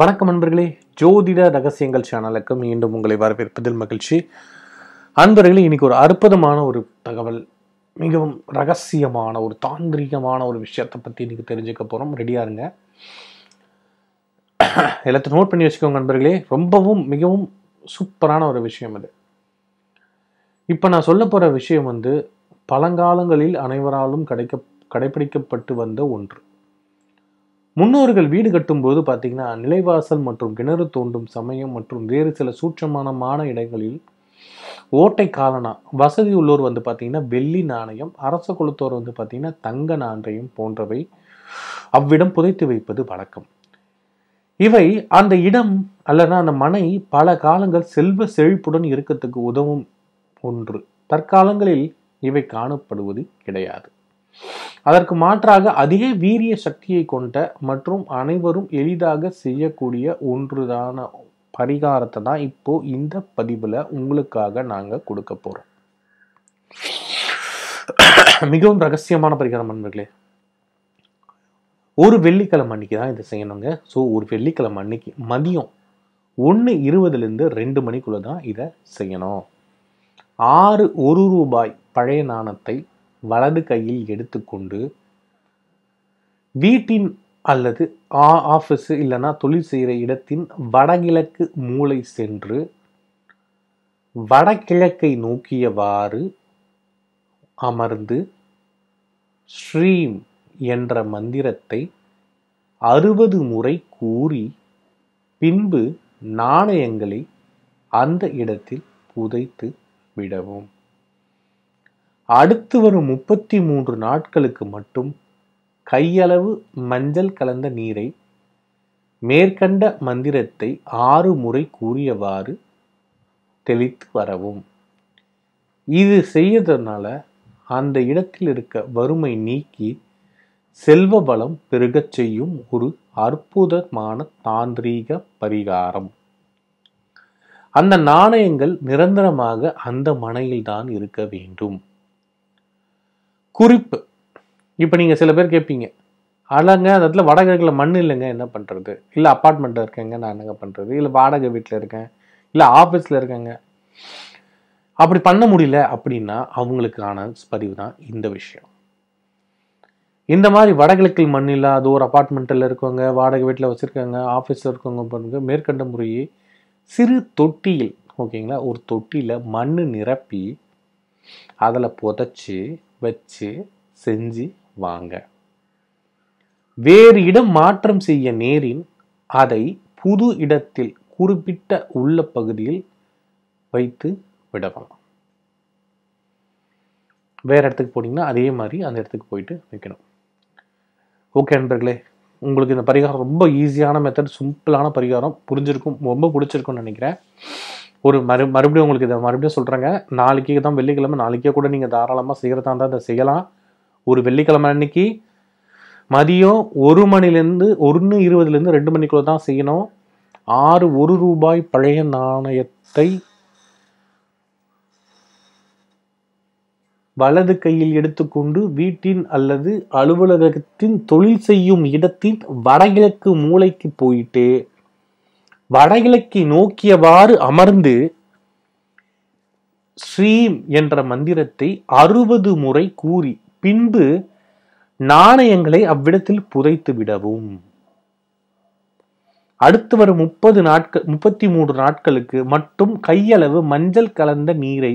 வணக்கம் நண்பர்களே ஜோதிட ரகசியங்கள் சேனலுக்கு மீண்டும் உங்களை வரவேற்பதில் மகிழ்ச்சி அன்பர்களே இன்னைக்கு ஒரு அற்புதமான ஒரு தகவல் மிகவும் ரகசியமான ஒரு தாந்திரிகமான ஒரு விஷயத்தை பற்றி இன்னைக்கு தெரிஞ்சுக்க போகிறோம் ரெடியாக இருங்க எல்லாத்தையும் நோட் பண்ணி வச்சுக்கோங்க நண்பர்களே ரொம்பவும் மிகவும் சூப்பரான ஒரு விஷயம் இது இப்போ நான் சொல்ல போகிற விஷயம் வந்து பழங்காலங்களில் அனைவராலும் கிடைக்க கடைபிடிக்கப்பட்டு வந்த ஒன்று முன்னோர்கள் வீடு கட்டும்போது பார்த்தீங்கன்னா நிலைவாசல் மற்றும் கிணறு தோண்டும் சமயம் மற்றும் வேறு சில சூட்சமானமான இடங்களில் ஓட்டை காலனா வசதி உள்ளோர் வந்து பார்த்தீங்கன்னா வெள்ளி நாணயம் அரச குலத்தோர் வந்து பார்த்தீங்கன்னா தங்க நாணயம் போன்றவை அவ்விடம் புதைத்து வைப்பது வழக்கம் இவை அந்த இடம் அல்லது அந்த மனை பல காலங்கள் செல்வ செழிப்புடன் இருக்கிறதுக்கு உதவும் ஒன்று தற்காலங்களில் இவை காணப்படுவது கிடையாது அதற்கு மாற்றாக அதிக வீரிய சக்தியை கொண்ட மற்றும் அனைவரும் எளிதாக செய்யக்கூடிய ஒன்றுதான பரிகாரத்தை தான் இப்போ இந்த பதிவில் உங்களுக்காக நாங்கள் கொடுக்க போகிறோம் மிகவும் ரகசியமான பரிகாரம் நண்பர்களே ஒரு வெள்ளிக்கிழமை அன்னைக்கு தான் இதை செய்யணுங்க ஸோ ஒரு வெள்ளிக்கிழமை அன்னைக்கு மதியம் ஒன்று இருபதுலேருந்து ரெண்டு மணிக்குள்ளே தான் இதை செய்யணும் ஆறு ஒரு ரூபாய் பழைய நாணத்தை வலது கையில் எடுத்துக்கொண்டு வீட்டின் அல்லது ஆஃபீஸ் இல்லைன்னா தொழில் செய்கிற இடத்தின் வடகிழக்கு மூளை சென்று வடகிழக்கை நோக்கியவாறு அமர்ந்து ஸ்ரீம் என்ற மந்திரத்தை அறுபது முறை கூறி பின்பு நாணயங்களை அந்த இடத்தில் புதைத்து விடவும் அடுத்து வரும் முப்பத்தி மூன்று நாட்களுக்கு மட்டும் கையளவு மஞ்சள் கலந்த நீரை மேற்கண்ட மந்திரத்தை ஆறு முறை கூறியவாறு தெளித்து வரவும் இது செய்யறதுனால அந்த இடத்தில் இருக்க வறுமை நீக்கி செல்வ பலம் பெருகச் செய்யும் ஒரு அற்புதமான தாந்திரீக பரிகாரம் அந்த நாணயங்கள் நிரந்தரமாக அந்த மனையில்தான் இருக்க வேண்டும் குறிப்பு இப்போ நீங்கள் சில பேர் கேட்பீங்க அழங்க அந்த இடத்துல வடகிழக்கில் மண் இல்லைங்க என்ன பண்ணுறது இல்லை அப்பார்ட்மெண்ட்டில் இருக்கேங்க நான் என்னங்க பண்ணுறது இல்லை வாடகை வீட்டில் இருக்கேன் இல்லை ஆஃபீஸில் இருக்கேங்க அப்படி பண்ண முடியல அப்படின்னா அவங்களுக்கான பதிவு தான் இந்த விஷயம் இந்த மாதிரி வடகிழக்கில் மண் இல்லாத ஒரு அப்பார்ட்மெண்ட்டில் இருக்கவங்க வாடகை வீட்டில் வச்சுருக்காங்க ஆஃபீஸில் இருக்கவங்க பண்ணுங்க மேற்கண்ட முறையே சிறு தொட்டியில் ஓகேங்களா ஒரு தொட்டியில் மண் நிரப்பி அதில் புதைச்சி வச்சு செஞ்சு வாங்க வேறு இடம் மாற்றம் செய்ய நேரின் அதை புது இடத்தில் குறிப்பிட்ட உள்ள பகுதியில் வைத்து விடலாம் வேறு இடத்துக்கு போனீங்கன்னா அதே மாதிரி அந்த இடத்துக்கு போயிட்டு வைக்கணும் ஓகே நண்பர்களே உங்களுக்கு இந்த பரிகாரம் ரொம்ப ஈஸியான மெத்தட் சிம்பிளான பரிகாரம் புரிஞ்சிருக்கும் ரொம்ப பிடிச்சிருக்கும்னு நினைக்கிறேன் ஒரு மறு மறுபடியும் உங்களுக்கு இதை மறுபடியும் சொல்கிறேங்க நாளைக்கு தான் வெள்ளிக்கிழமை நாளைக்கே கூட நீங்கள் தாராளமாக செய்கிறதா இருந்தால் அதை செய்யலாம் ஒரு வெள்ளிக்கிழமை அன்னைக்கு மதியம் ஒரு மணிலேருந்து ஒன்று இருபதுலேருந்து ரெண்டு மணிக்குள்ளே தான் செய்யணும் ஆறு ஒரு ரூபாய் பழைய நாணயத்தை வலது கையில் எடுத்துக்கொண்டு வீட்டின் அல்லது அலுவலகத்தின் தொழில் செய்யும் இடத்தின் வடகிழக்கு மூளைக்கு போயிட்டு வடகிழக்கி நோக்கியவாறு அமர்ந்து ஸ்ரீம் என்ற மந்திரத்தை அறுபது முறை கூறி பின்பு நாணயங்களை அவ்விடத்தில் புதைத்து விடவும் அடுத்து வரும் முப்பது நாட்கள் முப்பத்தி மூன்று நாட்களுக்கு மட்டும் கையளவு மஞ்சள் கலந்த நீரை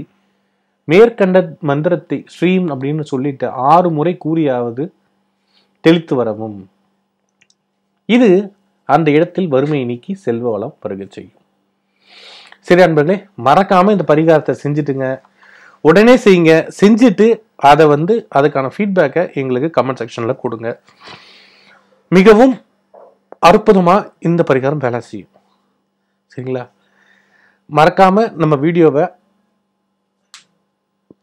மேற்கண்ட மந்திரத்தை ஸ்ரீம் அப்படின்னு சொல்லிட்டு ஆறு முறை கூறியாவது தெளித்து வரவும் இது அந்த இடத்தில் வறுமையை நீக்கி செல்வ வளம் பருக செய்யும் சரி அன்பர்களே மறக்காமல் இந்த பரிகாரத்தை செஞ்சுட்டுங்க உடனே செய்யுங்க செஞ்சுட்டு அதை வந்து அதுக்கான ஃபீட்பேக்கை எங்களுக்கு கமெண்ட் செக்ஷனில் கொடுங்க மிகவும் அற்புதமாக இந்த பரிகாரம் வேலை செய்யும் சரிங்களா மறக்காமல் நம்ம வீடியோவை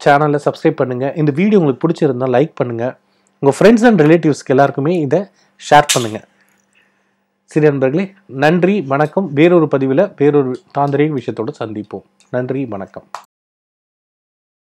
சேனலில் சப்ஸ்கிரைப் பண்ணுங்கள் இந்த வீடியோ உங்களுக்கு பிடிச்சிருந்தால் லைக் பண்ணுங்கள் உங்கள் ஃப்ரெண்ட்ஸ் அண்ட் ரிலேட்டிவ்ஸ்க்கு எல்லாருக்குமே இதை ஷேர் பண்ணுங்கள் சரி நண்பர்களே நன்றி வணக்கம் வேறொரு பதிவில் வேறொரு தாந்திரிக விஷயத்தோடு சந்திப்போம் நன்றி வணக்கம்